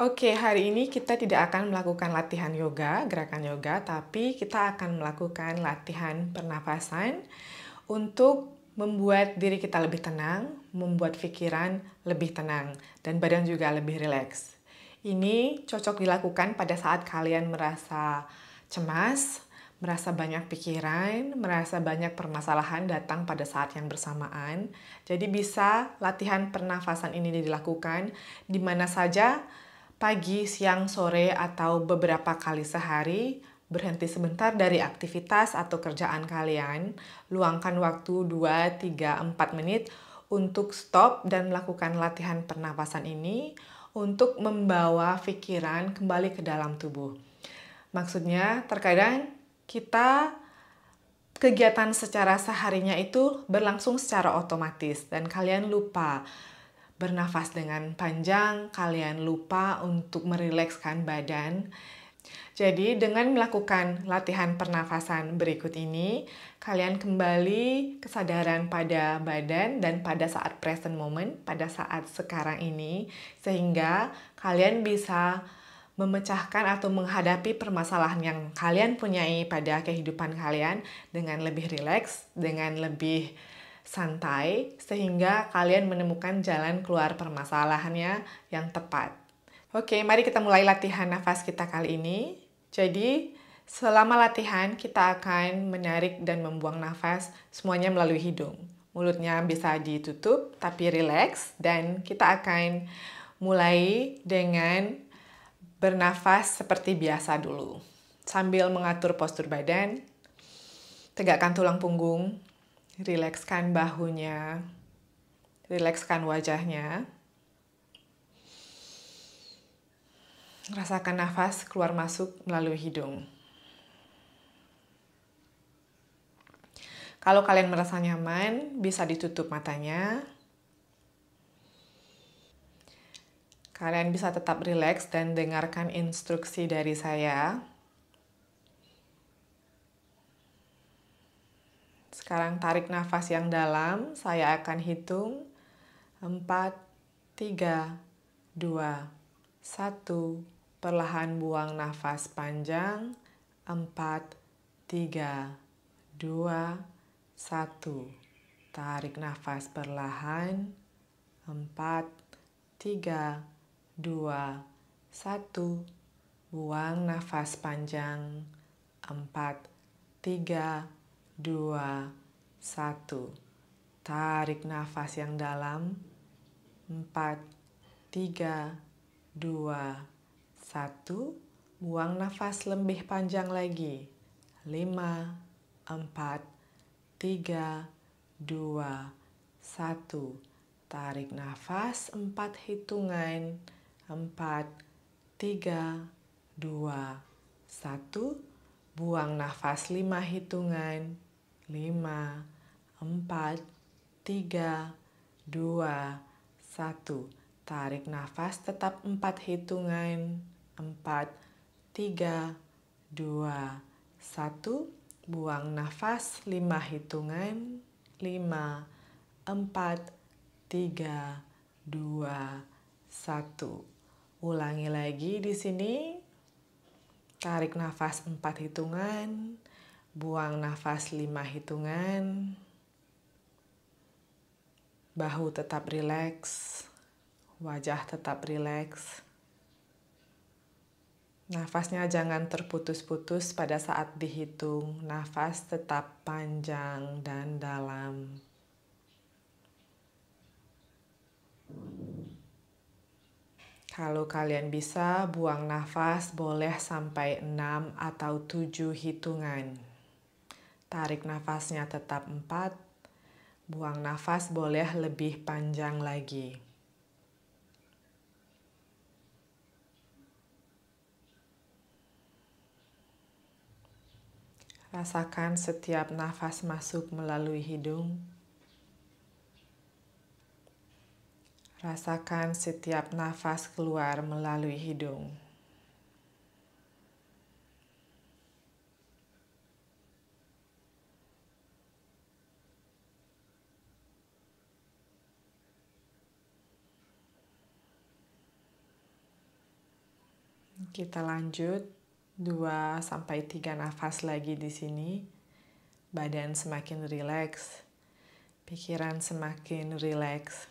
Oke, hari ini kita tidak akan melakukan latihan yoga, gerakan yoga, tapi kita akan melakukan latihan pernafasan untuk membuat diri kita lebih tenang, membuat pikiran lebih tenang, dan badan juga lebih rileks. Ini cocok dilakukan pada saat kalian merasa cemas, merasa banyak pikiran, merasa banyak permasalahan datang pada saat yang bersamaan. Jadi bisa latihan pernafasan ini dilakukan di mana saja pagi, siang, sore, atau beberapa kali sehari, berhenti sebentar dari aktivitas atau kerjaan kalian, luangkan waktu 2, 3, 4 menit untuk stop dan melakukan latihan pernapasan ini untuk membawa pikiran kembali ke dalam tubuh. Maksudnya, terkadang kita kegiatan secara seharinya itu berlangsung secara otomatis dan kalian lupa bernafas dengan panjang, kalian lupa untuk merilekskan badan. Jadi, dengan melakukan latihan pernafasan berikut ini, kalian kembali kesadaran pada badan dan pada saat present moment, pada saat sekarang ini, sehingga kalian bisa memecahkan atau menghadapi permasalahan yang kalian punyai pada kehidupan kalian dengan lebih rileks, dengan lebih santai sehingga kalian menemukan jalan keluar permasalahannya yang tepat. Oke, mari kita mulai latihan nafas kita kali ini. Jadi, selama latihan kita akan menarik dan membuang nafas semuanya melalui hidung. Mulutnya bisa ditutup tapi rileks dan kita akan mulai dengan bernafas seperti biasa dulu. Sambil mengatur postur badan, tegakkan tulang punggung, rilekskan bahunya, rilekskan wajahnya. Rasakan nafas keluar masuk melalui hidung. Kalau kalian merasa nyaman, bisa ditutup matanya. Kalian bisa tetap rileks dan dengarkan instruksi dari saya. Sekarang tarik nafas yang dalam, saya akan hitung 4, 3, 2, 1. Perlahan buang nafas panjang, 4, 3, 2, 1. Tarik nafas perlahan, 4, 3, 2, 1. Buang nafas panjang, 4, 3, 2, 1. Satu, tarik nafas yang dalam. Empat, tiga, dua, satu. Buang nafas lebih panjang lagi. Lima, empat, tiga, dua, satu. Tarik nafas empat hitungan. Empat, tiga, dua, satu. Buang nafas lima hitungan. 5, 4, 3, 2, 1. Tarik nafas tetap 4 hitungan. 4, 3, 2, 1. Buang nafas 5 hitungan. 5, 4, 3, 2, 1. Ulangi lagi di sini. Tarik nafas 4 hitungan. Buang nafas lima hitungan. Bahu tetap rileks. Wajah tetap rileks. Nafasnya jangan terputus-putus pada saat dihitung. Nafas tetap panjang dan dalam. Kalau kalian bisa, buang nafas boleh sampai 6 atau 7 hitungan. Tarik nafasnya tetap empat buang nafas boleh lebih panjang lagi. Rasakan setiap nafas masuk melalui hidung. Rasakan setiap nafas keluar melalui hidung. Kita lanjut 2 sampai 3 nafas lagi di sini. Badan semakin rileks. Pikiran semakin rileks.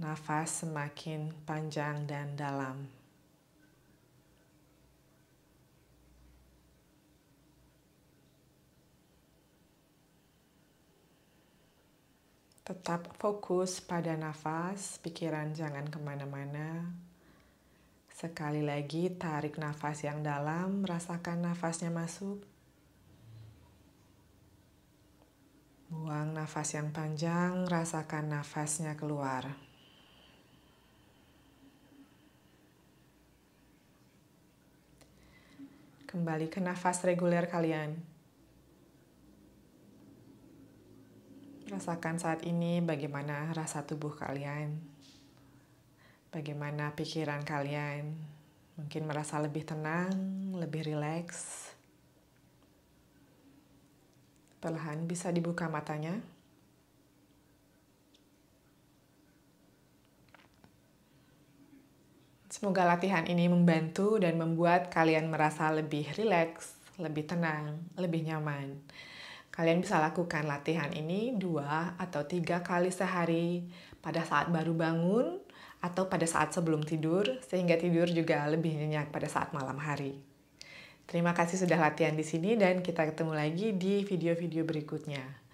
Nafas semakin panjang dan dalam. Tetap fokus pada nafas, pikiran jangan kemana-mana. Sekali lagi, tarik nafas yang dalam, rasakan nafasnya masuk. Buang nafas yang panjang, rasakan nafasnya keluar. Kembali ke nafas reguler kalian. Rasakan saat ini bagaimana rasa tubuh kalian. Bagaimana pikiran kalian? Mungkin merasa lebih tenang, lebih rileks. Perlahan bisa dibuka matanya. Semoga latihan ini membantu dan membuat kalian merasa lebih rileks, lebih tenang, lebih nyaman. Kalian bisa lakukan latihan ini dua atau tiga kali sehari pada saat baru bangun atau pada saat sebelum tidur, sehingga tidur juga lebih nyenyak pada saat malam hari. Terima kasih sudah latihan di sini, dan kita ketemu lagi di video-video berikutnya.